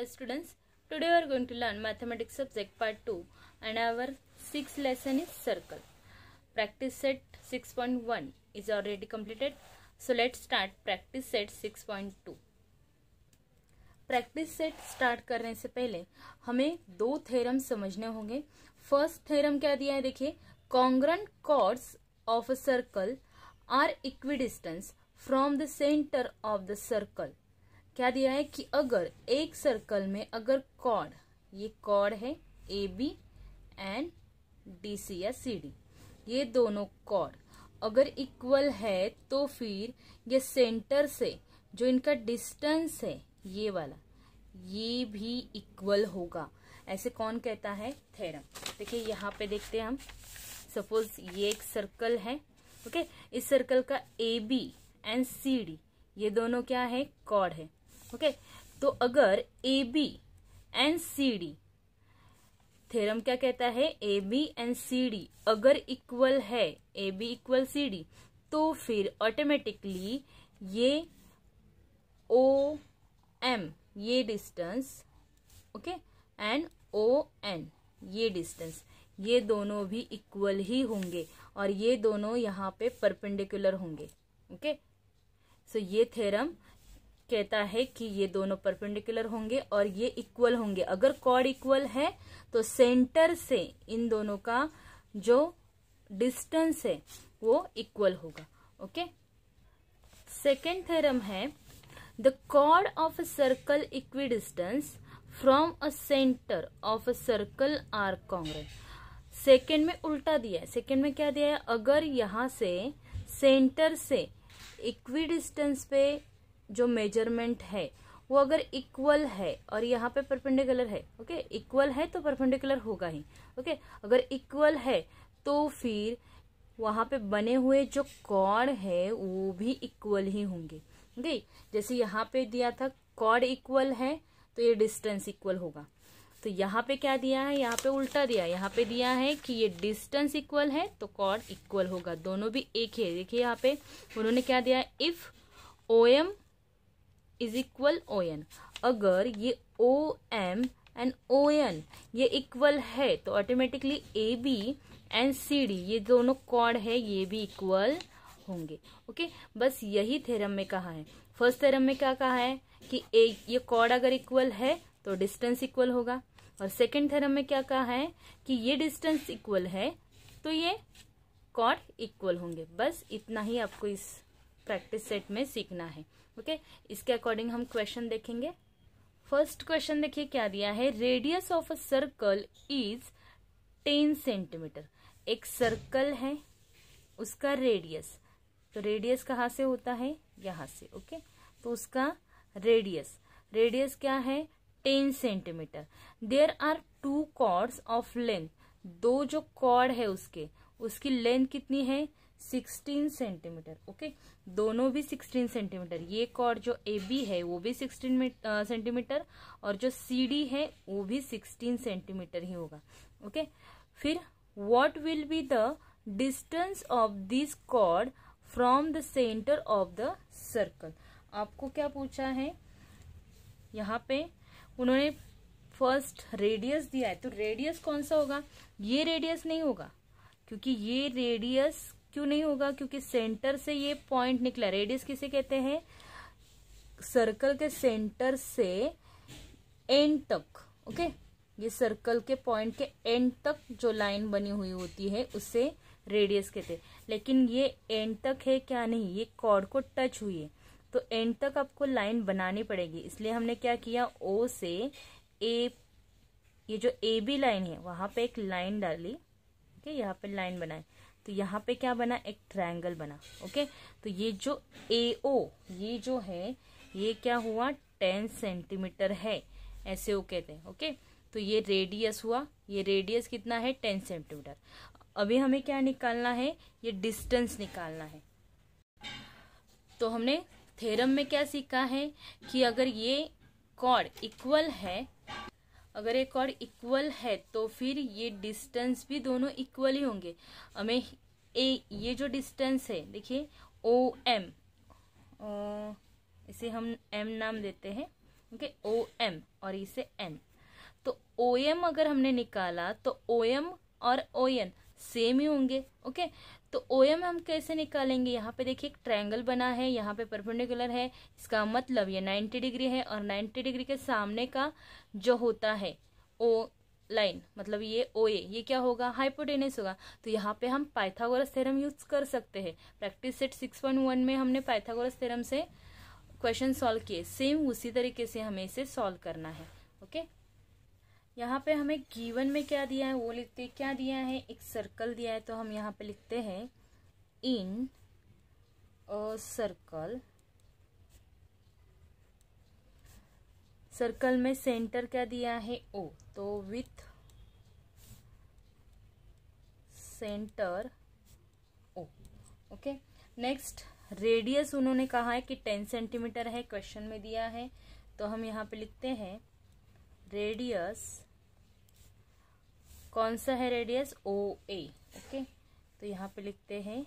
hello students today we are going to learn mathematics subject part 2 and our sixth lesson is circle practice set 6.1 is already completed so let's start practice set 6.2 practice set start करने से पहले हमें दो theorem समझने होंगे first theorem क्या दिया है देखिए congruent chords of a circle are equidistance from the centre of the circle क्या दिया है कि अगर एक सर्कल में अगर कॉड ये कॉड है A B and D C या सी डी ये दोनों कॉड अगर इक्वल है तो फिर ये सेंटर से जो इनका डिस्टेंस है ये वाला ये भी इक्वल होगा ऐसे कौन कहता है थेरम देखिए यहाँ पे देखते हैं हम सपोज ये एक सर्कल है ओके इस सर्कल का A B and C D ये दोनों क्या है कॉड है ओके तो अगर A B and C D theorem क्या कहता है A B and C D अगर इक्वल है A B equal C D तो फिर ऑटोमेटिकली ये ओ एम ये distance okay and O N ये डिस्टेंस ये दोनों भी इक्वल ही होंगे और ये दोनों यहाँ पे परपेंडिकुलर होंगे ओके सो so, ये थेरम कहता है कि ये दोनों परपेंडिकुलर होंगे और ये इक्वल होंगे अगर कॉड इक्वल है तो सेंटर से इन दोनों का जो डिस्टेंस है वो इक्वल होगा ओके सेकेंड थेरम है द कॉड of a circle equidistance from a centre of a circle are congruent second में उल्टा दिया है सेकेंड में क्या दिया है अगर यहाँ से सेंटर से इक्वी डिस्टेंस पे जो मेजरमेंट है वो अगर इक्वल है और यहाँ पे परपेंडिकुलर है ओके इक्वल है तो परपेंडिकुलर होगा ही ओके अगर इक्वल है तो फिर वहाँ पे बने हुए जो कॉड है वो भी इक्वल ही होंगे ओके जैसे यहाँ पे दिया था कॉड इक्वल है तो ये डिस्टेंस इक्वल होगा तो यहाँ पे क्या दिया है यहाँ पे उल्टा दिया यहाँ पे दिया है कि ये डिस्टेंस इक्वल है तो कॉड इक्वल होगा दोनों भी एक ही है देखिए यहाँ पे उन्होंने क्या दिया if O M is equal O N अगर ये O M and O N ये इक्वल है तो automatically A B and C D ये दोनों कॉर्ड है ये भी इक्वल होंगे ओके बस यही थेरम में कहा है फर्स्ट थेरम में क्या कहा है कि ए ये कॉर्ड अगर इक्वल है तो डिस्टेंस इक्वल होगा और सेकेंड थेरम में क्या कहा है कि ये डिस्टेंस इक्वल है तो ये कॉर्ड इक्वल होंगे बस इतना ही आपको इस प्रैक्टिस सेट में सीखना है ओके okay? इसके अकॉर्डिंग हम क्वेश्चन देखेंगे फर्स्ट क्वेश्चन देखिए क्या दिया है radius of a circle is ten centimetre एक सर्कल है उसका रेडियस तो रेडियस कहाँ से होता है यहाँ से ओके okay? तो उसका रेडियस रेडियस क्या है ten centimetre there are two chords of length दो जो कॉर्ड है उसके उसकी लेंथ कितनी है सिक्सटीन सेंटीमीटर ओके दोनों भी सिक्सटीन सेंटीमीटर ये कॉर्ड जो ए बी है वो भी सिक्सटीन सेंटीमीटर और जो सी डी है वो भी सिक्सटीन सेंटीमीटर ही होगा ओके फिर what will be the distance of this chord from the centre of the circle आपको क्या पूछा है यहाँ पे उन्होंने फर्स्ट रेडियस दिया है तो रेडियस कौन सा होगा ये रेडियस नहीं होगा क्योंकि ये रेडियस क्यों नहीं होगा क्योंकि सेंटर से ये पॉइंट निकला रेडियस किसे कहते हैं सर्कल के सेंटर से एंड तक ओके ये सर्कल के पॉइंट के एंड तक जो लाइन बनी हुई होती है उसे रेडियस कहते हैं लेकिन ये एंड तक है क्या नहीं ये कॉर्ड को टच हुई है तो एंड तक आपको लाइन बनानी पड़ेगी इसलिए हमने क्या किया ओ से ए ये जो ए बी लाइन है वहां पे एक लाइन डाली ठीक है यहाँ पे लाइन बनाए तो यहाँ पे क्या बना एक ट्रायंगल बना ओके तो ये जो ए ओ ये जो है ये क्या हुआ टेन सेंटीमीटर है ऐसे वो कहते हैं ओके तो ये रेडियस हुआ ये रेडियस कितना है टेन सेंटीमीटर अभी हमें क्या निकालना है ये डिस्टेंस निकालना है तो हमने थेरम में क्या सीखा है कि अगर ये कॉर्ड इक्वल है अगर एक और इक्वल है तो फिर ये डिस्टेंस भी दोनों इक्वल ही होंगे हमें ए ये जो डिस्टेंस है देखिए ओ एम इसे हम एम नाम देते हैं ओके ओ एम और इसे एन तो ओ एम अगर हमने निकाला तो ओ एम और ओ एन सेम ही होंगे ओके तो ओ एम हम कैसे निकालेंगे यहाँ पे देखिए एक ट्रायंगल बना है यहाँ पे परपेंडिकुलर है इसका मतलब ये 90 डिग्री है और 90 डिग्री के सामने का जो होता है ओ लाइन मतलब ये ओ ए ये क्या होगा हाइपोटेनस होगा तो यहाँ पे हम पाइथागोरस थ्योरम यूज कर सकते हैं प्रैक्टिस सेट 6.1 में हमने पाइथागोरस थ्योरम से क्वेश्चन सॉल्व किए सेम उसी तरीके से हमें इसे सॉल्व करना है ओके यहाँ पे हमें गीवन में क्या दिया है वो लिखते हैं क्या दिया है एक सर्कल दिया है तो हम यहाँ पे लिखते हैं इन अ सर्कल सर्कल में सेंटर क्या दिया है ओ तो with centre O okay next radius उन्होंने कहा है कि टेन सेंटीमीटर है क्वेश्चन में दिया है तो हम यहाँ पे लिखते हैं रेडियस कौन सा है रेडियस ओ ए ओके तो यहाँ पे लिखते हैं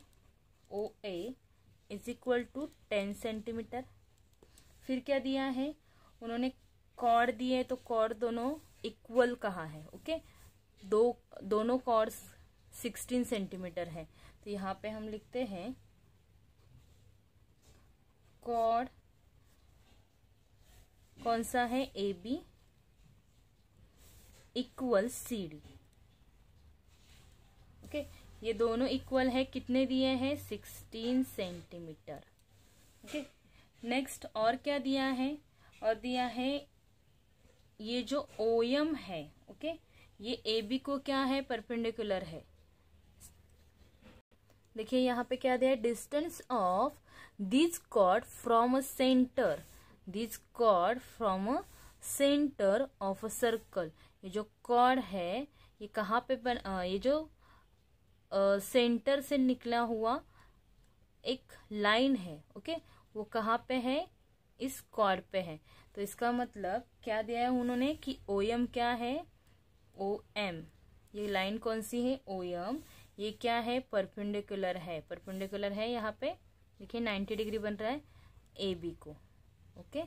O A is equal to ten centimetre फिर क्या दिया है उन्होंने कॉर्ड दिए तो कॉर्ड दोनों इक्वल कहा है ओके दो दोनों कॉर्ड्स सिक्सटीन सेंटीमीटर है तो यहाँ पे हम लिखते हैं कॉर्ड कौन सा है A B equal C D okay ये दोनों इक्वल है कितने दिए हैं सिक्सटीन सेंटीमीटर ओके नेक्स्ट और क्या दिया है और दिया है ये जो ओ एम है ओके ये ए बी को क्या है परपेंडिकुलर है देखिए यहाँ पे क्या दिया है distance of this chord from a centre this chord from a centre of a circle ये जो कण है ये कहाँ पे बन आ, ये जो आ, सेंटर से निकला हुआ एक लाइन है ओके वो कहाँ पे है इस कॉर्ड पे है तो इसका मतलब क्या दिया है उन्होंने कि ओ एम क्या है ओ एम ये लाइन कौन सी है ओ एम ये क्या है परपेंडिकुलर है परपेंडिकुलर है यहाँ पे देखिए नाइन्टी डिग्री बन रहा है ए बी को ओके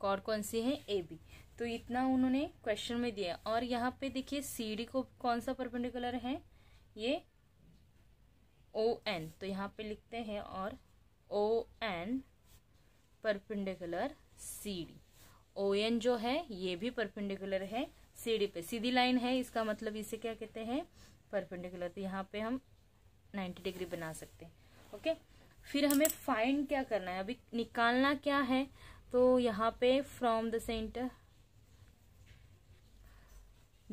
कॉर्ड कौन सी है ए बी तो इतना उन्होंने क्वेश्चन में दिया और यहाँ पे देखिए सी डी को कौन सा परपेंडिकुलर है ये ओ एन तो यहाँ पे लिखते हैं और O N perpendicular C D O N जो है ये भी परपेंडिकुलर है सी डी पे सीधी लाइन है इसका मतलब इसे क्या कहते हैं परपेंडिकुलर तो यहाँ पे हम 90 डिग्री बना सकते हैं ओके फिर हमें फाइंड क्या करना है अभी निकालना क्या है तो यहाँ पे from the centre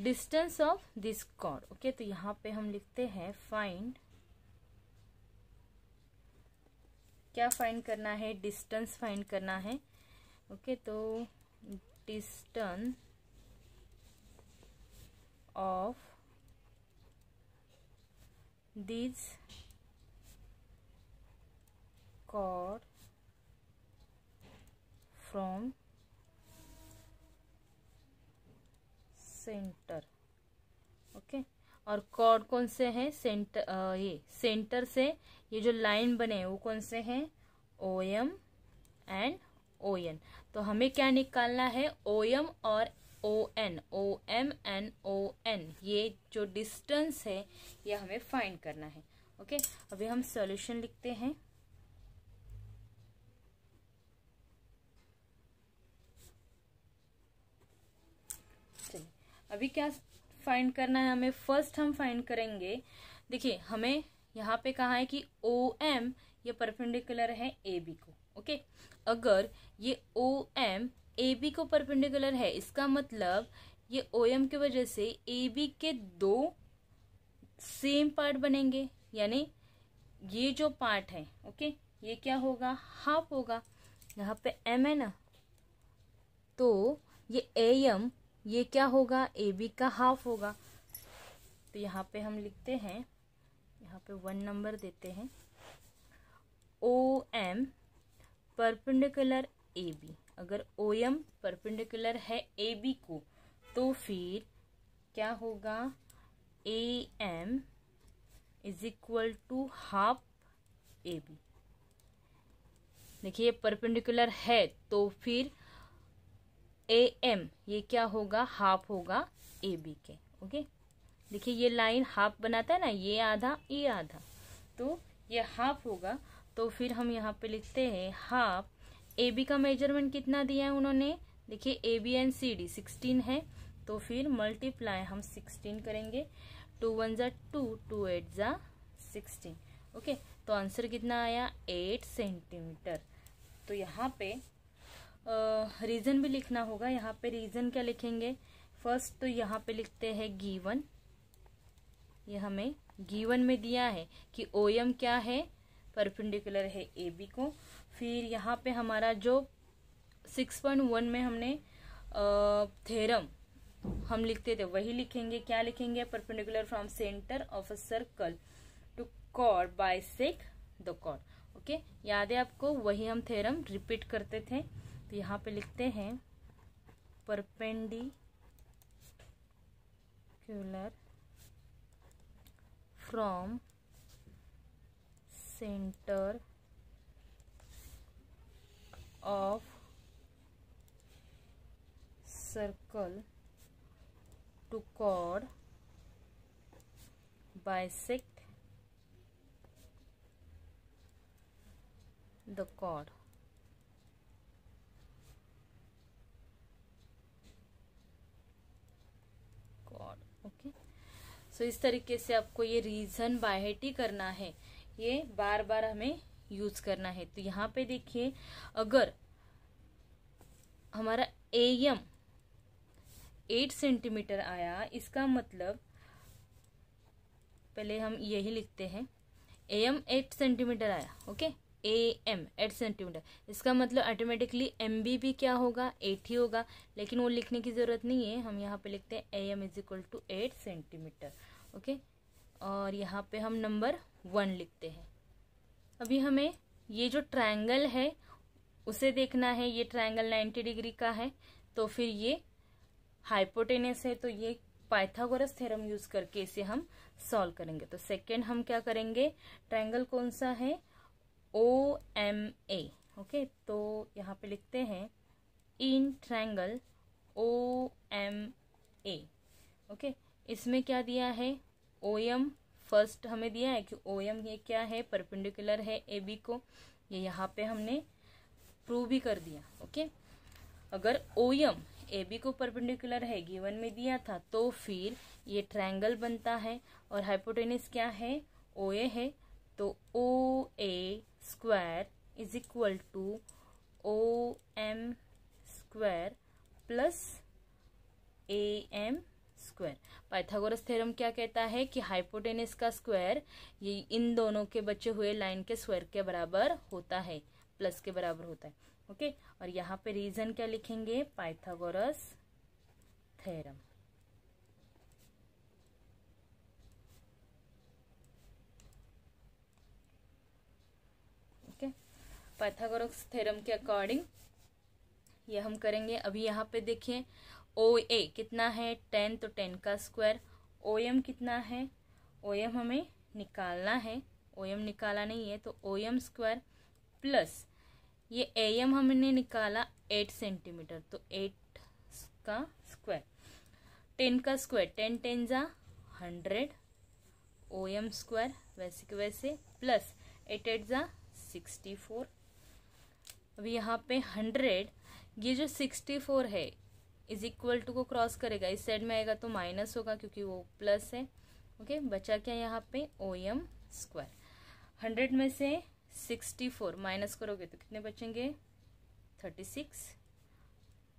distance of this chord okay तो यहाँ पे हम लिखते हैं फाइंड क्या फाइंड करना है डिस्टेंस फाइंड करना है ओके okay, तो distance of this chord from centre okay और कॉर्ड कौन से हैं सेंटर ये सेंटर से ये जो लाइन बने वो कौन से हैं O M and O N तो हमें क्या निकालना है ओ एम और O N O M and O N ये जो डिस्टेंस है ये हमें फाइंड करना है ओके अभी हम सॉल्यूशन लिखते हैं अभी क्या फाइंड करना है हमें फर्स्ट हम फाइंड करेंगे देखिए हमें यहाँ पे कहा है कि ओ एम ये परपेंडिकुलर है ए बी को ओके अगर ये ओ एम ए बी को परपेंडिकुलर है इसका मतलब ये ओ एम की वजह से ए बी के दो सेम पार्ट बनेंगे यानी ये जो पार्ट है ओके ये क्या होगा हाफ होगा यहाँ पे एम है ना तो ये ए एम ये क्या होगा ए बी का हाफ होगा तो यहाँ पे हम लिखते हैं यहाँ पे वन नंबर देते हैं O M perpendicular A B अगर ओ एम परपेंडिकुलर है ए बी को तो फिर क्या होगा A M is equal to half A B देखिए परपेंडिकुलर है तो फिर ए एम ये क्या होगा हाफ होगा ए बी के ओके देखिए ये लाइन हाफ बनाता है ना ये आधा ये आधा तो ये हाफ होगा तो फिर हम यहाँ पे लिखते हैं हाफ ए बी का मेजरमेंट कितना दिया है उन्होंने देखिए A B and C D sixteen है तो फिर मल्टीप्लाई हम सिक्सटीन करेंगे टू वन ज़ा टू टू एट ज़ा सिक्सटीन ओके तो आंसर कितना आया एट सेंटीमीटर तो यहाँ पे रीज़न भी लिखना होगा यहाँ पे रीज़न क्या लिखेंगे फर्स्ट तो यहाँ पे लिखते हैं गीवन ये हमें गीवन में दिया है कि ओ एम क्या है परपेंडिकुलर है ए बी को फिर यहाँ पे हमारा जो सिक्स पॉइंट वन में हमने थेरम हम लिखते थे वही लिखेंगे क्या लिखेंगे perpendicular from centre of a circle to core by sec the core okay याद है आपको वही हम थेरम रिपीट करते थे तो यहाँ पे लिखते हैं क्यूलर from centre of circle to chord bisect the कॉड सो तो इस तरीके से आपको ये रीजन बाहेटी करना है ये बार बार हमें यूज करना है तो यहाँ पे देखिए अगर हमारा ए एम एट सेंटीमीटर आया इसका मतलब पहले हम यही लिखते हैं ए एम एट सेंटीमीटर आया okay A M eight centimetre इसका मतलब ऑटोमेटिकली एम बी भी क्या होगा एट ही होगा लेकिन वो लिखने की ज़रूरत नहीं है हम यहाँ पे लिखते हैं A M is equal to eight centimetre okay और यहाँ पे हम नंबर वन लिखते हैं अभी हमें ये जो ट्रायंगल है उसे देखना है ये ट्रायंगल 90 डिग्री का है तो फिर ये हाइपोटेनस है तो ये पाइथागोरस थ्योरम यूज करके इसे हम सॉल्व करेंगे तो सेकंड हम क्या करेंगे ट्रायंगल कौन सा है ओ एम ए ओके तो यहाँ पे लिखते हैं in triangle O M A okay इसमें क्या दिया है ओ एम फर्स्ट हमें दिया है कि ओ एम ये क्या है परपेंडिकुलर है ए बी को ये यहाँ पे हमने प्रूव भी कर दिया ओके अगर ओ एम ए बी को परपेंडिकुलर है गिवन में दिया था तो फिर ये ट्रायंगल बनता है और हाइपोटेनिस क्या है ओ ए है तो O A square is equal to O M square plus A M square Pythagoras theorem क्या कहता है कि हाइपोटेनिस का स्क्वायर ये इन दोनों के बचे हुए लाइन के स्क्वायर के बराबर होता है प्लस के बराबर होता है ओके और यहाँ पे रीजन क्या लिखेंगे पाइथागोरस थ्योरम पाइथागोरस थ्योरम के अकॉर्डिंग ये हम करेंगे अभी यहाँ पे देखिए ओ ए कितना है टेन तो टेन का स्क्वायर ओ एम कितना है ओ एम हमें निकालना है ओ एम निकाला नहीं है तो ओ एम स्क्वायर प्लस ये ए एम हमने निकाला एट सेंटीमीटर तो एट का स्क्वायर टेन का स्क्वायर टेन टेन जा हंड्रेड ओ एम स्क्वायर वैसे के वैसे प्लस एट एट जा सिक्सटी फोर अब यहाँ पे हंड्रेड ये जो सिक्सटी फोर है इज इक्वल टू को क्रॉस करेगा इस साइड में आएगा तो माइनस होगा क्योंकि वो प्लस है ओके बचा क्या यहाँ पे ओ एम स्क्वायर हंड्रेड में से सिक्सटी फोर माइनस करोगे तो कितने बचेंगे thirty six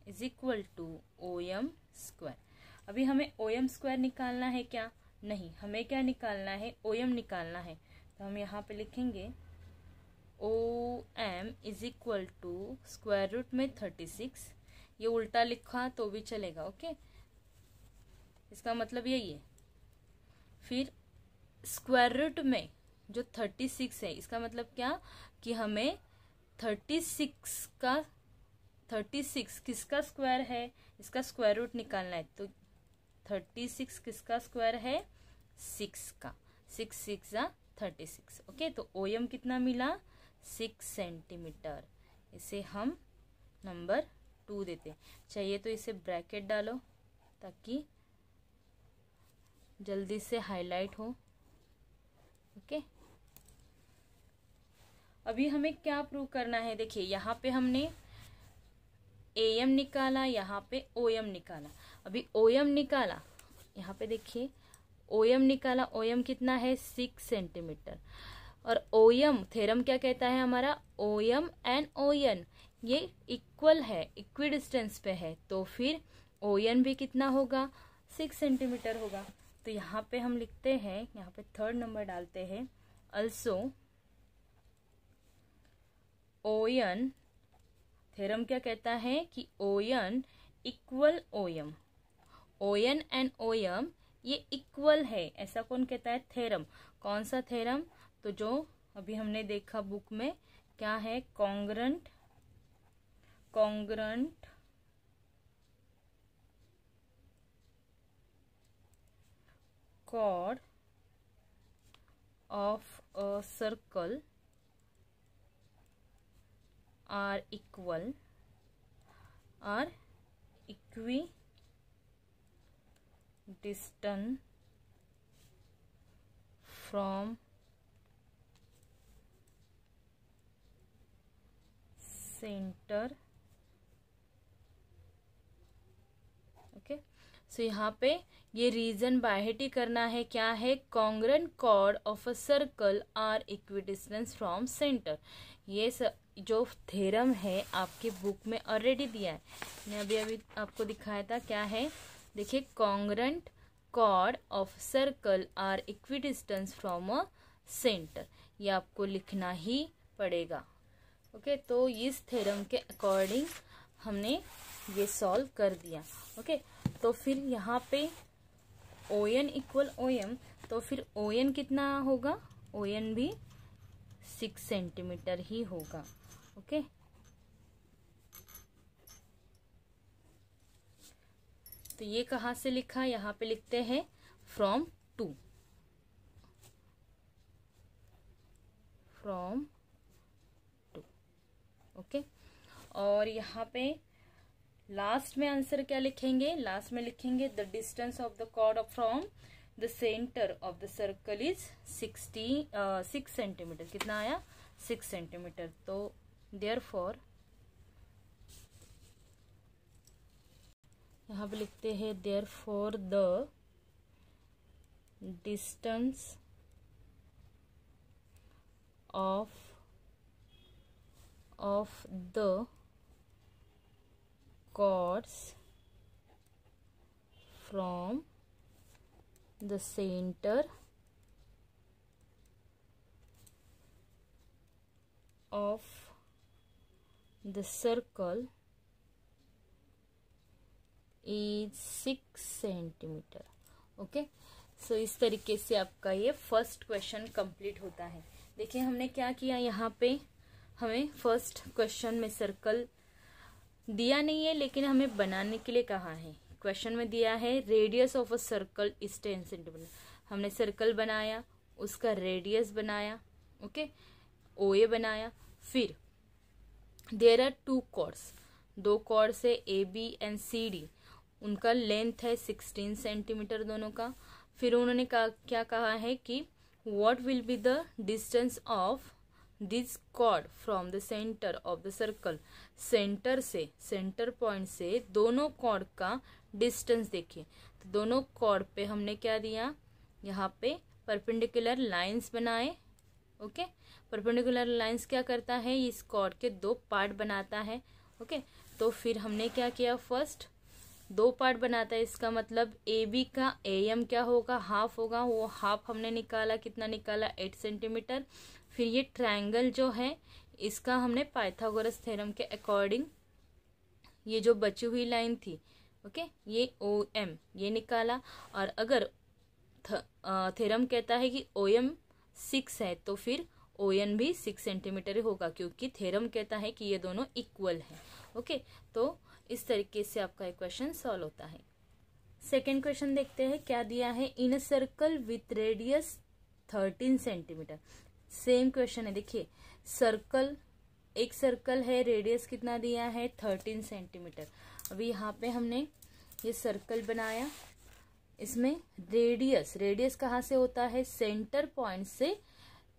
is equal to O M square अभी हमें ओ एम स्क्वायर निकालना है क्या नहीं हमें क्या निकालना है ओ एम निकालना है तो हम यहाँ पे लिखेंगे O M is equal to square root में थर्टी सिक्स ये उल्टा लिखा तो भी चलेगा ओके इसका मतलब यही है फिर स्क्वायर रूट में जो थर्टी सिक्स है इसका मतलब क्या कि हमें थर्टी सिक्स का थर्टी सिक्स किसका स्क्वायर है इसका स्क्वायर रूट निकालना है तो थर्टी सिक्स किसका स्क्वायर है सिक्स का सिक्स सिक्स या थर्टी सिक्स ओके तो ओ एम कितना मिला सिक्स सेंटीमीटर इसे हम नंबर टू देते हैं चाहिए तो इसे ब्रैकेट डालो ताकि जल्दी से हाईलाइट हो ओके अभी हमें क्या प्रूव करना है देखिए यहाँ पे हमने ए एम निकाला यहाँ पे ओ एम निकाला अभी ओ एम निकाला यहाँ पे देखिए ओ एम निकाला ओ एम कितना है सिक्स सेंटीमीटर और ओ एम थेरम क्या कहता है हमारा O M and O N ये इक्वल है इक्वी डिस्टेंस पे है तो फिर ओ एन भी कितना होगा सिक्स सेंटीमीटर होगा तो यहाँ पे हम लिखते हैं यहाँ पे थर्ड नंबर डालते हैं अल्सो ओयन थेरम क्या कहता है कि ओयन इक्वल ओयम ओयन एंड ओयम ये इक्वल है ऐसा कौन कहता है थेरम कौन सा थेरम तो जो अभी हमने देखा बुक में क्या है congruent congruent chord of a circle are equal are distant from center so यहाँ पे ये रीजन बाहेटी करना है क्या है congruent chord of a circle are equidistance from centre ये स, जो थेरम है आपके बुक में ऑलरेडी दिया है मैंने अभी अभी आपको दिखाया था क्या है देखिए congruent chord of circle are equidistance from a centre ये आपको लिखना ही पड़ेगा ओके okay, तो इस थेरम के अकॉर्डिंग हमने ये सॉल्व कर दिया ओके okay? तो फिर यहाँ पे O N equal O M तो फिर ओ एन कितना होगा ओ एन भी सिक्स सेंटीमीटर ही होगा ओके तो ये कहाँ से लिखा यहाँ पे लिखते हैं from two from two okay और यहाँ पे लास्ट में आंसर क्या लिखेंगे लास्ट में लिखेंगे the distance of the chord from the centre of the circle is sixty six centimetre कितना आया सिक्स सेंटीमीटर तो देयर फॉर यहाँ पर लिखते हैं therefore the distance of of the chords from the center of the circle is six centimetre okay so इस तरीके से आपका ये फर्स्ट क्वेश्चन कंप्लीट होता है देखिए हमने क्या किया यहाँ पे हमें फर्स्ट क्वेश्चन में सर्कल दिया नहीं है लेकिन हमें बनाने के लिए कहा है क्वेश्चन में दिया है radius of a circle is ten centimetre हमने सर्कल बनाया उसका रेडियस बनाया ओके ओ ए बनाया फिर देर आर टू कॉर्ड्स दो कॉर्ड्स है A B and C D उनका लेंथ है सिक्सटीन सेंटीमीटर दोनों का फिर उन्होंने कहा क्या कहा है कि what will be the distance of this chord from the centre of the circle centre से सेंटर पॉइंट से दोनों कॉर्ड का डिस्टेंस देखिए तो दोनों कॉर्ड पे हमने क्या दिया यहाँ पे परपेंडिकुलर लाइंस बनाए ओके परपेंडिकुलर लाइंस क्या करता है इस कॉर्ड के दो पार्ट बनाता है ओके okay? तो फिर हमने क्या किया फर्स्ट दो पार्ट बनाता है इसका मतलब ए बी का ए एम क्या होगा हाफ होगा वो हाफ हमने निकाला कितना निकाला एट सेंटीमीटर फिर ये ट्रायंगल जो है इसका हमने पाइथागोरस थ्योरम के अकॉर्डिंग ये जो बची हुई लाइन थी ओके ये ओ एम ये निकाला और अगर थ्योरम कहता है कि ओ एम सिक्स है तो फिर ओ एन भी सिक्स सेंटीमीटर होगा क्योंकि थेरम कहता है कि ये दोनों इक्वल है ओके तो इस तरीके से आपका एक क्वेश्चन सॉल्व होता है सेकेंड क्वेश्चन देखते हैं क्या दिया है in circle with radius thirteen centimetre same question है देखिए सर्कल एक सर्कल है रेडियस कितना दिया है थर्टीन सेंटीमीटर अभी यहाँ पे हमने ये सर्कल बनाया इसमें रेडियस रेडियस कहाँ से होता है सेंटर पॉइंट से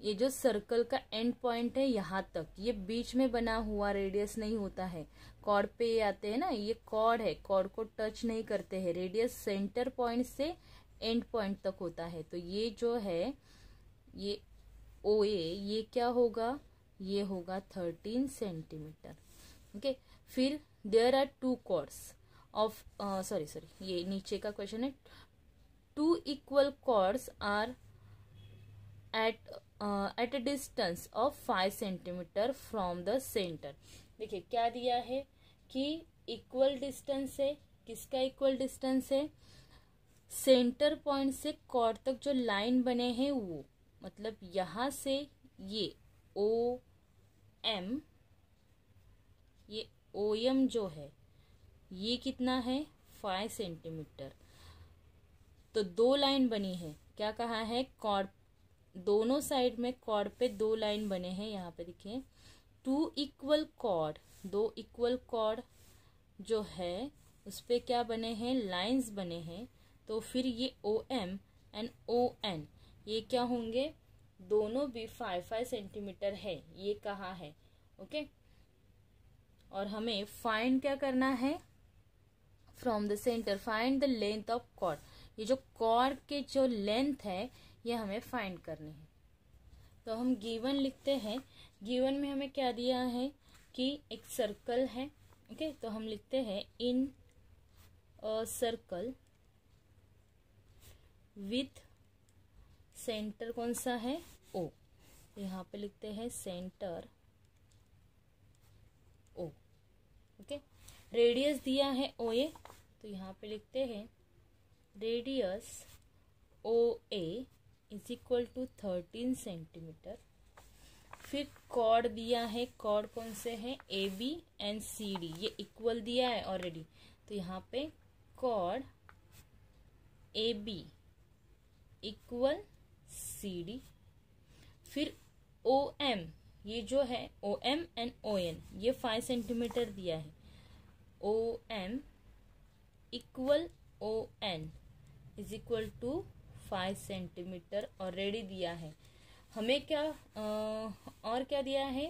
ये जो सर्कल का एंड पॉइंट है यहाँ तक ये बीच में बना हुआ रेडियस नहीं होता है कॉर्ड पे ये आते हैं ना ये कॉर्ड है कॉर्ड को टच नहीं करते हैं रेडियस सेंटर पॉइंट से एंड पॉइंट तक होता है तो ये जो है ये ओ ए ये क्या होगा ये होगा थर्टीन सेंटीमीटर ओके फिर there are two chords of sorry sorry ये नीचे का क्वेश्चन है two equal chords are at at a distance of five centimetre from the centre देखिए क्या दिया है कि इक्वल डिस्टेंस है किसका इक्वल डिस्टेंस है सेंटर पॉइंट से कॉर्ड तक जो लाइन बने हैं वो मतलब यहाँ से ये ओ एम ये ओ एम जो है ये कितना है फाइव सेंटीमीटर तो दो लाइन बनी है क्या कहा है कॉर्ड दोनों साइड में कॉर्ड पे दो लाइन बने हैं यहाँ पे देखिए टू इक्वल कॉर्ड दो इक्वल कॉर्ड जो है उस पर क्या बने हैं लाइंस बने हैं तो फिर ये O M and O N ये क्या होंगे दोनों भी फाइव फाइव सेंटीमीटर है ये कहा है ओके और हमें फाइंड क्या करना है from the centre find the length of chord ये जो कॉर्ड के जो लेंथ है ये हमें फाइंड करनी है तो हम गिवन लिखते हैं गिवन में हमें क्या दिया है कि एक सर्कल है ओके तो हम लिखते हैं इन सर्कल विथ सेंटर कौन सा है ओ यहाँ पे लिखते हैं सेंटर ओ ओके रेडियस दिया है ओ ए तो यहाँ पे लिखते हैं radius O A is equal to thirteen centimetre फिर कॉर्ड दिया है कॉर्ड कौन से हैं A B and C D ये इक्वल दिया है ऑलरेडी तो यहाँ पे chord A B equal C D फिर ओ एम ये जो है O M and O N ये फाइव सेंटीमीटर दिया है O M equal O N is equal to five centimetre already दिया है हमें क्या आ, और क्या दिया है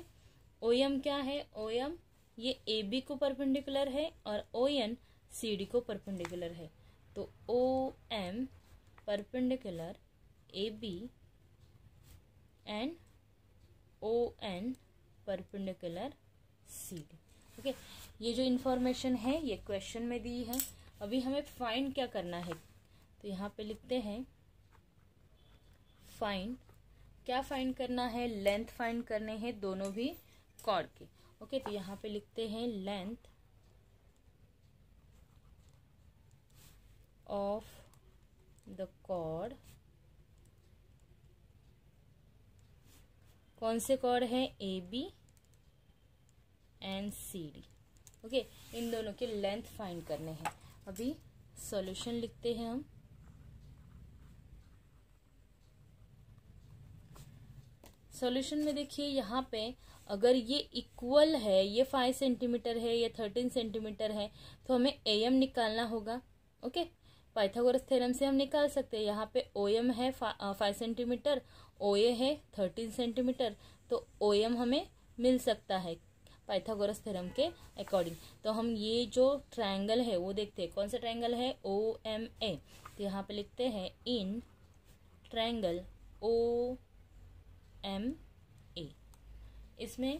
ओ एम क्या है ओ एम ये ए बी को परपेंडिकुलर है और ओ एन सी डी को परपेंडिकुलर है तो O M perpendicular A B and O N perpendicular C D okay ये जो इन्फॉर्मेशन है ये क्वेश्चन में दी है अभी हमें फाइंड क्या करना है तो यहाँ पे लिखते हैं फाइंड क्या फाइंड करना है लेंथ फाइंड करने हैं दोनों भी कॉर्ड के ओके तो यहाँ पे लिखते हैं लेंथ ऑफ द कॉर्ड कौन से कॉर्ड हैं A B and C D okay इन दोनों के लेंथ फाइंड करने हैं अभी सॉल्यूशन लिखते हैं हम सॉल्यूशन में देखिए यहाँ पे अगर ये इक्वल है ये फाइव सेंटीमीटर है ये थर्टीन सेंटीमीटर है तो हमें ए एम निकालना होगा ओके पाइथागोरस थ्योरम से हम निकाल सकते हैं यहाँ पे ओ एम है five centimetre uh, O A है थर्टीन सेंटीमीटर तो ओ एम हमें मिल सकता है पाइथागोरस थ्योरम के अकॉर्डिंग तो हम ये जो ट्रायंगल है वो देखते हैं कौन सा ट्रायंगल है ओ एम ए तो यहाँ पे लिखते हैं इन ट्रायंगल ओ एम ए इसमें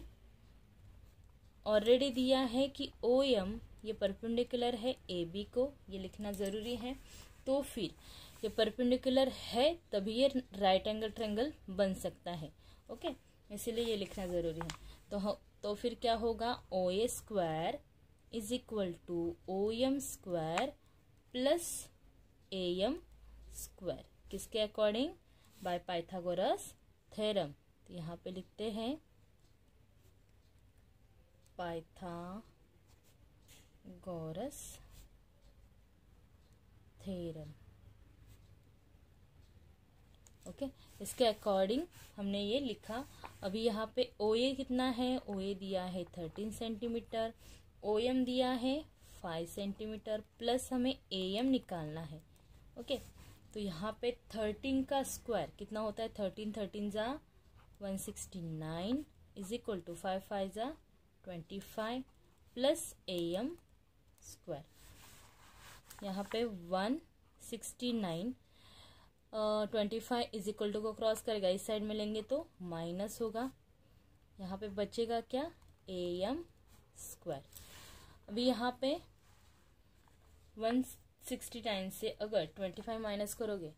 ऑलरेडी दिया है कि ओ एम ये परपेंडिकुलर है ए बी को ये लिखना ज़रूरी है तो फिर ये परपेंडिकुलर है तभी ये राइट एंगल ट्रेंगल बन सकता है ओके इसीलिए ये लिखना ज़रूरी है तो तो फिर क्या होगा O A square is equal to O M square plus A M square किसके अकॉर्डिंग बाय पाइथागोरस थेरम तो यहाँ पे लिखते हैं पाइथागोरस थेरम ओके इसके अकॉर्डिंग हमने ये लिखा अभी यहाँ पे ओ ए कितना है ओ ए दिया है थर्टीन सेंटीमीटर ओ एम दिया है फाइव सेंटीमीटर प्लस हमें ए एम निकालना है ओके तो यहाँ पे थर्टीन का स्क्वायर कितना होता है थर्टीन थर्टीन ज़ा one sixty nine is equal to five five ज़ा twenty five plus A M square यहाँ पे one sixty nine twenty five is equal to को क्रॉस करेगा इस साइड में लेंगे तो माइनस होगा यहाँ पे बचेगा क्या ए एम स्क्वायर अभी यहाँ पे वन सिक्सटी टाइम से अगर ट्वेंटी फाइव माइनस करोगे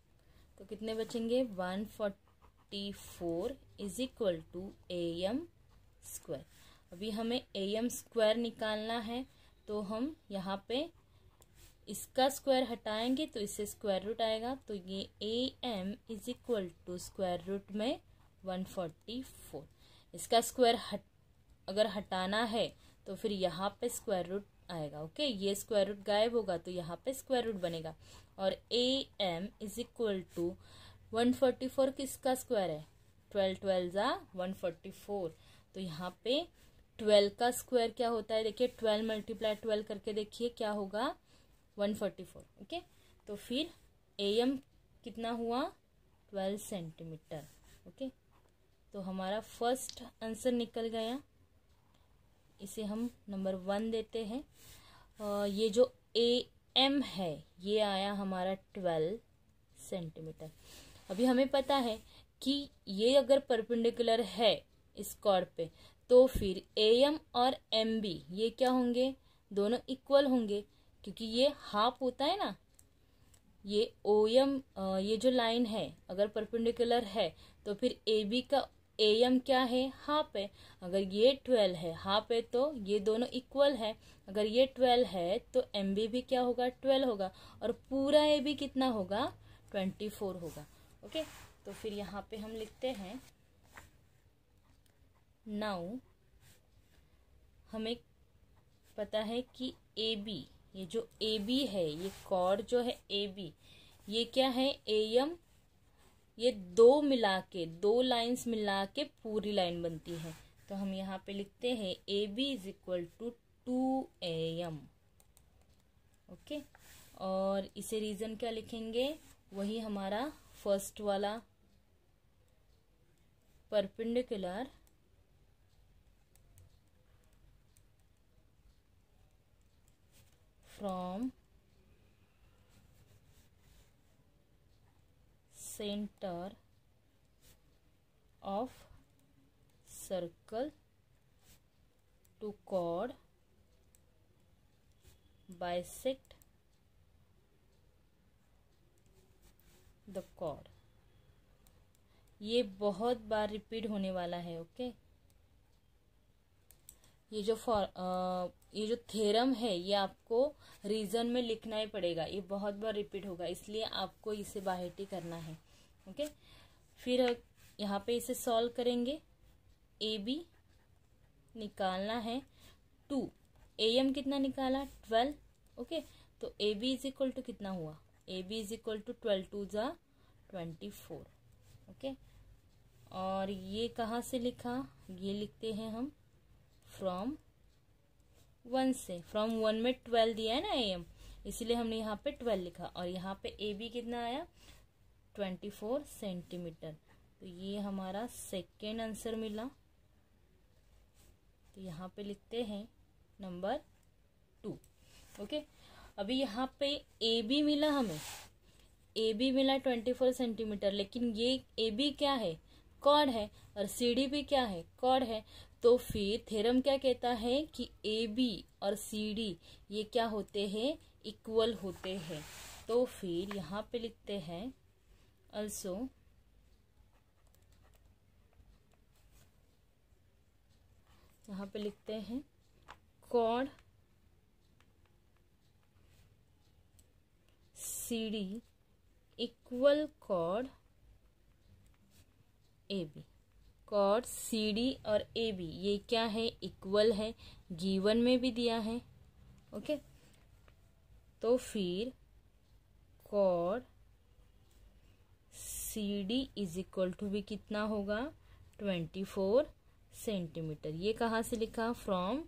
तो कितने बचेंगे one forty four is equal to A M square अभी हमें ए एम स्क्वायर निकालना है तो हम यहाँ पे इसका स्क्वायर हटाएंगे तो इससे स्क्वायर रूट आएगा तो ये A M is equal to square root में वन फोर्टी फोर इसका स्क्वायर हट अगर हटाना है तो फिर यहाँ पे स्क्वायर रूट आएगा ओके ये स्क्वायर रूट गायब होगा तो यहाँ पे स्क्वायर रूट बनेगा और A M is equal to one forty four किसका स्क्वायर है ट्वेल्व ट्वेल्व ज़ा वन फोर्टी फोर तो यहाँ पे ट्वेल्व का स्क्वायर क्या होता है देखिए ट्वेल्व मल्टीप्लाई ट्वेल्व करके देखिए क्या होगा वन फोर्टी फोर ओके तो फिर ए एम कितना हुआ ट्वेल्व सेंटीमीटर ओके तो हमारा फर्स्ट आंसर निकल गया इसे हम नंबर वन देते हैं ये जो ए एम है ये आया हमारा ट्वेल्व सेंटीमीटर अभी हमें पता है कि ये अगर परपेंडिकुलर है इस कॉर्ड पे तो फिर ए एम और एम बी ये क्या होंगे दोनों इक्वल होंगे क्योंकि ये हाफ होता है ना ये ओ एम ये जो लाइन है अगर परपेंडिकुलर है तो फिर ए बी का ए एम क्या है हाफ है अगर ये ट्वेल्व है हाफ है तो ये दोनों इक्वल है अगर ये ट्वेल्व है तो एम बी भी क्या होगा ट्वेल्व होगा और पूरा ए बी कितना होगा ट्वेंटी फोर होगा ओके तो फिर यहाँ पे हम लिखते हैं नाउ हमें पता है कि ए बी ये जो ए बी है ये कॉर्ड जो है ए बी ये क्या है ए एम ये दो मिला के दो लाइंस मिला के पूरी लाइन बनती है तो हम यहाँ पे लिखते हैं A B is equal to two A M okay और इसे रीज़न क्या लिखेंगे वही हमारा फर्स्ट वाला perpendicular from center of circle to chord bisect the chord ये बहुत बार रिपीट होने वाला है ओके ये जो फॉर ये जो थेरम है ये आपको रीजन में लिखना ही पड़ेगा ये बहुत बार रिपीट होगा इसलिए आपको इसे बाहेटी करना है ओके फिर यहाँ पे इसे सॉल्व करेंगे ए बी निकालना है टू ए एम कितना निकाला ट्वेल्व ओके तो A B is equal to कितना हुआ A B is equal to twelve two ज़ा ट्वेंटी फोर ओके और ये कहाँ से लिखा ये लिखते हैं हम फ्रॉम वन से फ्रॉम वन में ट्वेल्व दिया है ना ए एम इसीलिए हमने यहाँ पे ट्वेल्व लिखा और यहाँ पे ए बी कितना आया ट्वेंटी फोर सेंटीमीटर तो ये हमारा सेकेंड आंसर मिला तो यहाँ पे लिखते हैं नंबर टू ओके अभी यहाँ पे ए बी मिला हमें ए बी मिला ट्वेंटी फोर सेंटीमीटर लेकिन ये ए बी क्या है कॉड है और सी डी भी क्या है कॉड है तो फिर थेरम क्या कहता है कि ए बी और सी डी ये क्या होते हैं इक्वल होते हैं तो फिर यहाँ पे लिखते हैं अल्सो यहाँ पे लिखते हैं code C D equal code A B cord C D और ए बी ये क्या है इक्वल है गीवन में भी दिया है ओके तो फिर chord C D is equal to भी कितना होगा ट्वेंटी फोर सेंटीमीटर ये कहाँ से लिखा फ्रॉम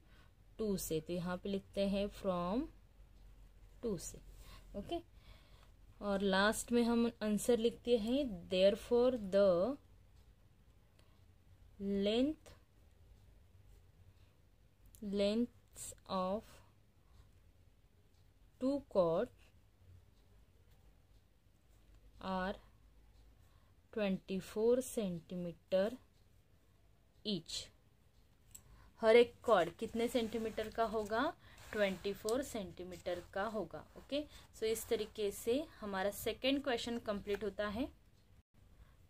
टू से तो यहाँ पे लिखते हैं फ्रॉम टू से ओके और लास्ट में हम आंसर लिखते हैं therefore the length lengths of two chords are 24 centimetre each हर एक कॉर्ड कितने सेंटीमीटर का होगा 24 सेंटीमीटर का होगा ओके सो so, इस तरीके से हमारा सेकेंड क्वेश्चन कंप्लीट होता है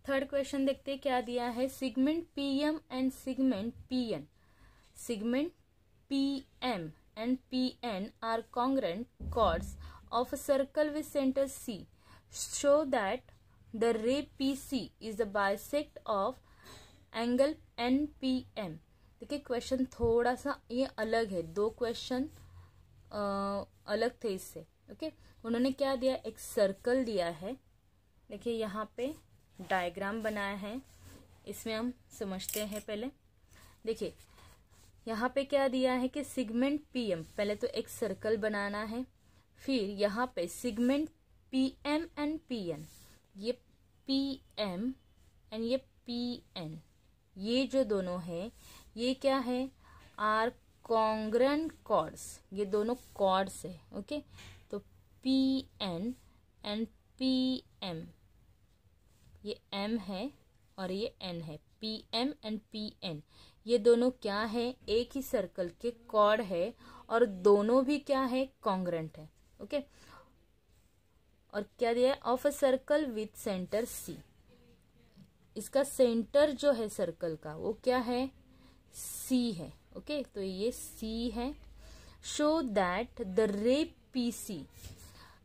थर्ड क्वेश्चन देखते हैं क्या दिया है segment PM and segment PN segment PM and PN are congruent chords of a circle with centre C ray P C is the bisect of angle N P M देखिए question थोड़ा सा ये अलग है दो क्वेश्चन अलग थे इससे ओके उन्होंने क्या दिया एक सर्कल दिया है देखिए यहाँ पे डायग्राम बनाया है इसमें हम समझते हैं पहले देखिए यहाँ पे क्या दिया है कि सिगमेंट पीएम पहले तो एक सर्कल बनाना है फिर यहाँ पे सिगमेंट पीएम एंड पीएन ये पीएम एंड ये पीएन ये जो दोनों है ये क्या है आर कॉन्ग्रन कॉर्ड्स ये दोनों कॉर्ड्स है ओके तो P N and P M ये एम है और ये एन है P M and P N ये दोनों क्या है एक ही सर्कल के कॉर्ड है और दोनों भी क्या है कॉन्ग्रेंट है ओके और क्या दिया है of a circle with centre C इसका सेंटर जो है सर्कल का वो क्या है सी है ओके तो ये सी है show that the ray P C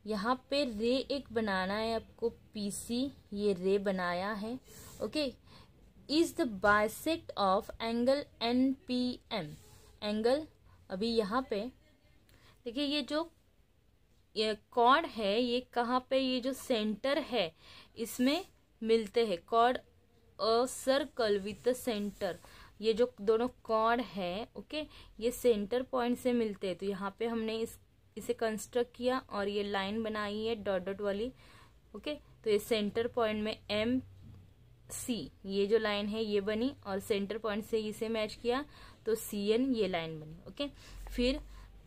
यहाँ पे रे एक बनाना है आपको पीसी ये रे बनाया है okay is the bisect of angle N P M angle अभी यहाँ पे देखिए ये जो ये कॉर्ड है ये कहाँ पे ये जो सेंटर है इसमें मिलते हैं chord a circle with the centre ये जो दोनों कॉर्ड है ओके ये सेंटर पॉइंट से मिलते हैं तो यहाँ पे हमने इस इसे कंस्ट्रक्ट किया और ये लाइन बनाई है डॉट डॉट वाली ओके तो ये सेंटर पॉइंट में एम सी ये जो लाइन है ये बनी और सेंटर पॉइंट से इसे मैच किया तो सी एन ये लाइन बनी ओके फिर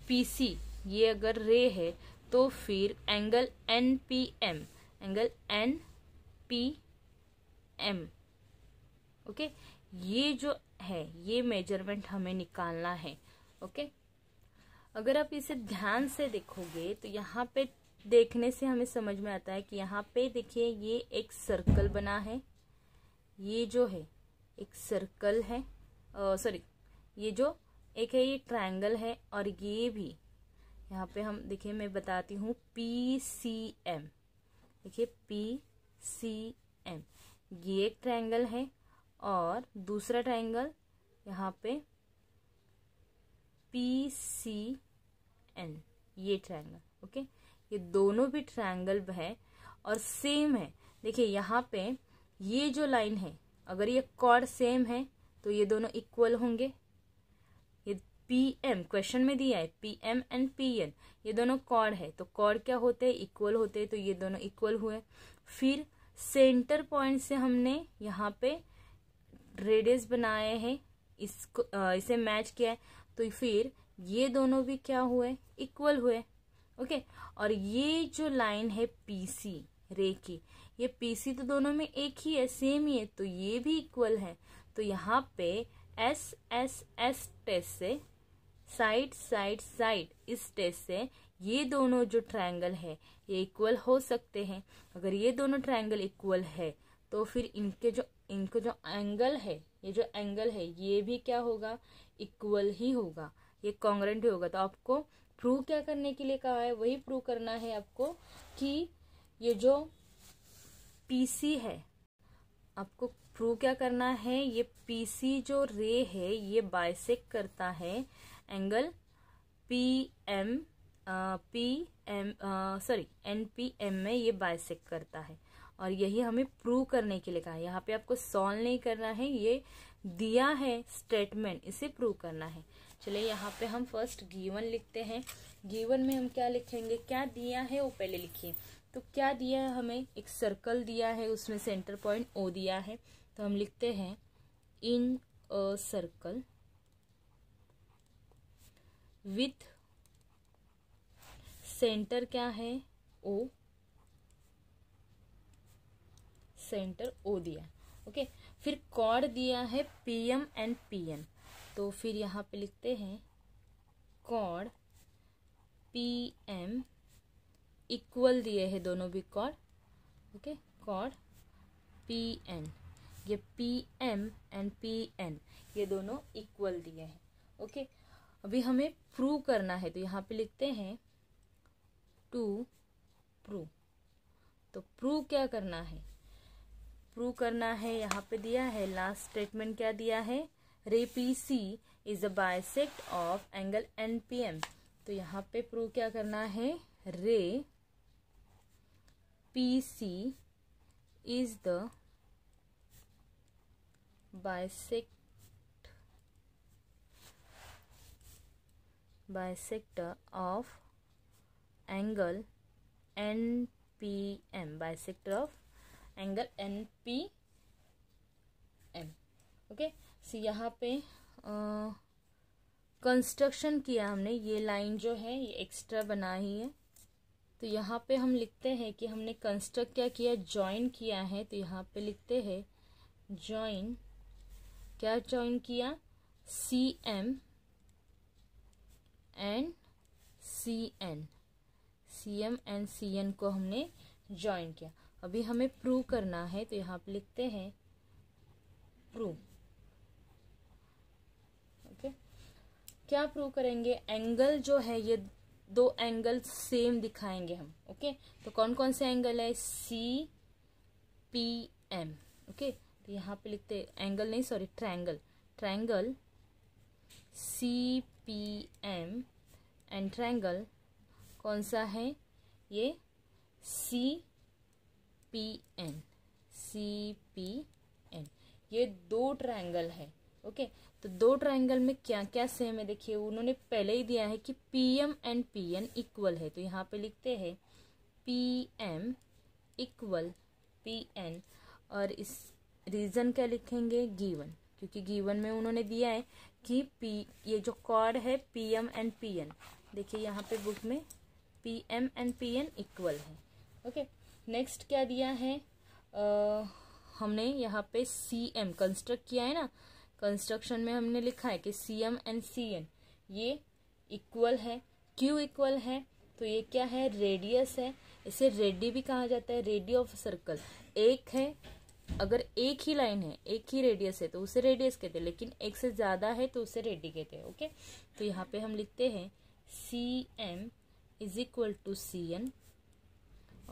पी सी ये अगर रे है तो फिर angle N P M angle N P M okay ये जो है ये मेजरमेंट हमें निकालना है ओके okay? अगर आप इसे ध्यान से देखोगे तो यहाँ पे देखने से हमें समझ में आता है कि यहाँ पे देखिए ये एक सर्कल बना है ये जो है एक सर्कल है सॉरी ये जो एक है ये ट्रायंगल है और ये भी यहाँ पे हम देखिए मैं बताती हूँ पी सी एम देखिए पी सी एम ये एक ट्रायंगल है और दूसरा ट्रायंगल यहाँ पे पी सी एन ये ट्रायंगल ओके ये दोनों भी ट्रायंगल है और सेम है देखिए यहाँ पे ये जो लाइन है अगर ये कॉर्ड सेम है तो ये दोनों इक्वल होंगे ये पी एम क्वेश्चन में दिया है P M and P N ये दोनों कॉर्ड है तो कॉर्ड क्या होते हैं इक्वल होते हैं तो ये दोनों इक्वल हुए फिर सेंटर पॉइंट से हमने यहाँ पे रेडियस बनाए हैं इसको इसे मैच किया है तो फिर ये दोनों भी क्या हुए इक्वल हुए ओके और ये जो लाइन है पीसी रे की ये पीसी तो दोनों में एक ही है सेम ही है तो ये भी इक्वल है तो यहाँ पे एस एस एस टेस्ट से साइड साइड साइड इस टेस्ट से ये दोनों जो ट्रायंगल है ये इक्वल हो सकते हैं अगर ये दोनों ट्रायंगल इक्वल है तो फिर इनके जो इनको जो एंगल है ये जो एंगल है ये भी क्या होगा इक्वल ही होगा ये कॉन्ग्रेंट ही होगा तो आपको प्रूव क्या करने के लिए कहा है वही प्रूव करना है आपको कि ये जो पीसी है आपको प्रूव क्या करना है ये पी जो रे है ये बाइसेक करता है angle P M P M sorry N P M में ये बाइसेक करता है और यही हमें प्रूव करने के लिए कहा है यहाँ पे आपको सॉल्व नहीं करना है ये दिया है स्टेटमेंट इसे प्रूव करना है चले यहाँ पे हम फर्स्ट गीवन लिखते हैं गीवन में हम क्या लिखेंगे क्या दिया है वो पहले लिखिए तो क्या दिया है हमें एक सर्कल दिया है उसमें सेंटर पॉइंट ओ दिया है तो हम लिखते हैं in a circle with centre क्या है ओ सेंटर ओ दिया ओके फिर कॉर्ड दिया है पीएम एंड पीएन तो फिर यहाँ पे लिखते हैं कॉड पी एम इक्वल दिए हैं दोनों भी code okay code P N ये P M and P N ये दोनों इक्वल दिए हैं ओके अभी हमें प्रूव करना है तो यहाँ पे लिखते हैं टू प्रूव तो प्रूव क्या करना है प्रूव करना है यहाँ पे दिया है लास्ट स्टेटमेंट क्या दिया है ray P C is a bisect of angle N P M तो यहाँ पे प्रूव क्या करना है ray P C is the bisect bisect of angle N P M bisect of angle N P M okay C यहाँ पे construction किया हमने ये लाइन जो है ये एक्स्ट्रा बनाई है तो यहाँ पे हम लिखते हैं कि हमने कंस्ट्रक्ट क्या किया जॉइन किया है तो यहाँ पे लिखते हैं जॉइन क्या जॉइन किया C M and C N C M and C N को हमने जॉइन किया अभी हमें प्रूव करना है तो यहाँ पे लिखते हैं प्रूव क्या प्रूव करेंगे एंगल जो है ये दो एंगल सेम दिखाएंगे हम ओके तो कौन कौन से एंगल है सी पी एम ओके तो यहाँ पे लिखते एंगल नहीं sorry triangle triangle C P M and triangle कौन सा है ये C P N C P N ये दो ट्रायंगल है ओके तो दो ट्राइंगल में क्या क्या सेम है देखिए उन्होंने पहले ही दिया है कि P M and P N equal है तो यहाँ पे लिखते हैं P M equal P N और इस रीज़न क्या लिखेंगे गीवन क्योंकि गीवन में उन्होंने दिया है कि पी ये जो कॉर्ड है P M and P N देखिए यहाँ पे बुक में P M and P N equal है ओके नेक्स्ट क्या दिया है आ, हमने यहाँ पे सी एम कंस्ट्रक्ट किया है ना कंस्ट्रक्शन में हमने लिखा है कि C M and C N ये इक्वल है क्यू इक्वल है तो ये क्या है रेडियस है इसे रेडी भी कहा जाता है रेडियो ऑफ सर्कल एक है अगर एक ही लाइन है एक ही रेडियस है तो उसे रेडियस कहते हैं लेकिन एक से ज़्यादा है तो उसे रेडी कहते हैं ओके तो यहाँ पे हम लिखते हैं C M is equal to C N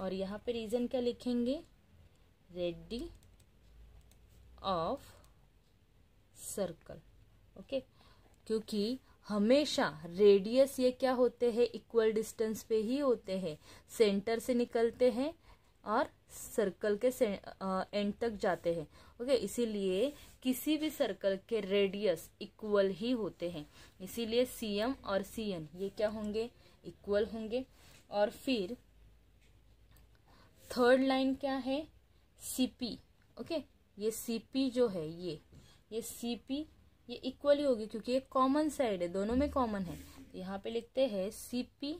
और यहाँ पे रीज़न क्या लिखेंगे रेडी ऑफ सर्कल ओके क्योंकि हमेशा रेडियस ये क्या होते हैं इक्वल डिस्टेंस पे ही होते हैं सेंटर से निकलते हैं और सर्कल के एंड तक जाते हैं ओके इसीलिए किसी भी सर्कल के रेडियस इक्वल ही होते हैं इसीलिए सी एम और सी एन ये क्या होंगे इक्वल होंगे और फिर थर्ड लाइन क्या है सी पी ओके ये सी पी जो है ये ये सी पी ये इक्वली होगी क्योंकि ये कॉमन साइड है दोनों में कॉमन है तो यहाँ पे लिखते हैं C P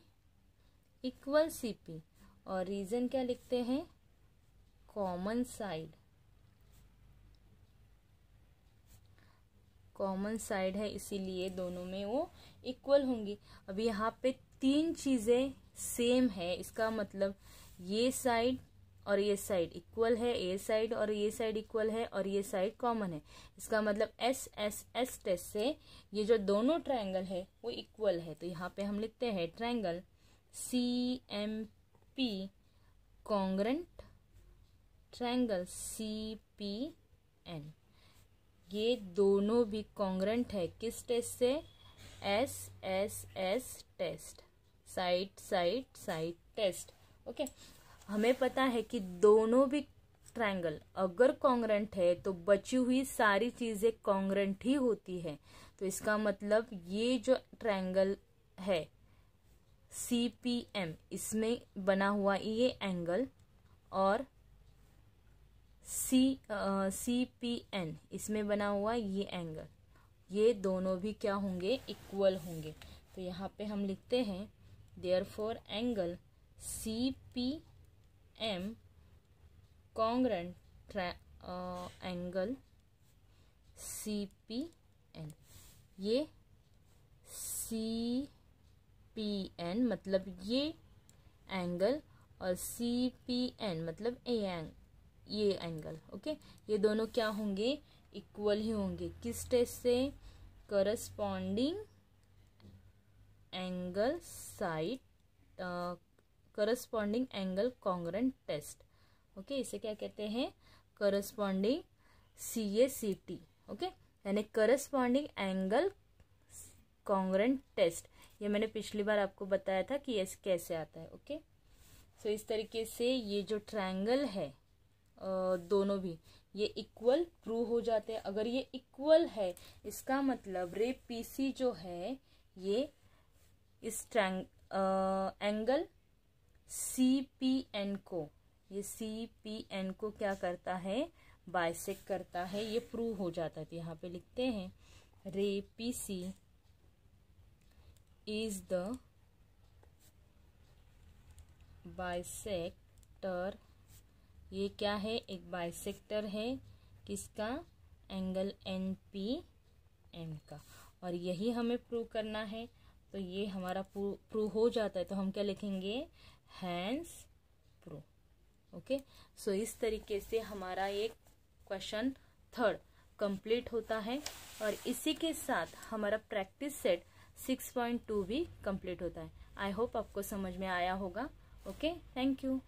equal C P और रीजन क्या लिखते हैं कॉमन साइड कॉमन साइड है इसीलिए दोनों में वो इक्वल होंगी अब यहाँ पे तीन चीज़ें सेम है इसका मतलब ये साइड और ये साइड इक्वल है ए साइड और ये साइड इक्वल है और ये साइड कॉमन है इसका मतलब एस एस एस टेस्ट से ये जो दोनों ट्रायंगल है वो इक्वल है तो यहाँ पे हम लिखते हैं triangle C M P congruent triangle C P N ये दोनों भी कॉन्ग्रेंट है किस टेस्ट से S S S test side side side test okay हमें पता है कि दोनों भी ट्रायंगल अगर कॉन्ग्रेंट है तो बची हुई सारी चीज़ें कॉन्ग्रेंट ही होती है तो इसका मतलब ये जो ट्रायंगल है सी पी एम इसमें बना हुआ ये एंगल और सी सी पी एन इसमें बना हुआ ये एंगल ये दोनों भी क्या होंगे इक्वल होंगे तो यहाँ पे हम लिखते हैं therefore angle C P M congruent angle C P N ये सी पी एन मतलब ये एंगल और सी पी एन मतलब ए एंग ये एंगल ओके ये दोनों क्या होंगे इक्वल ही होंगे किस टेस्ट से corresponding angle side corresponding angle congruent test okay इसे क्या कहते हैं corresponding C A C T okay यानी करस्पॉन्डिंग एंगल कॉन्ग्रेंट टेस्ट ये मैंने पिछली बार आपको बताया था कि ये कैसे आता है ओके सो so, इस तरीके से ये जो ट्रायंगल है दोनों भी ये इक्वल प्रूव हो जाते हैं अगर ये इक्वल है इसका मतलब रे सी जो है ये इस triangle C P N को ये सी पी एन को क्या करता है बाइसेक करता है ये प्रूव हो जाता है तो यहाँ पे लिखते हैं ray P C is the bisector ये क्या है एक बाइसेक्टर है किसका एंगल एन पी एन का और यही हमें प्रूव करना है तो ये हमारा प्रूव हो जाता है तो हम क्या लिखेंगे हैंस प्रो ओके सो इस तरीके से हमारा एक क्वेश्चन थर्ड कंप्लीट होता है और इसी के साथ हमारा प्रैक्टिस सेट 6.2 भी कंप्लीट होता है आई होप आपको समझ में आया होगा ओके थैंक यू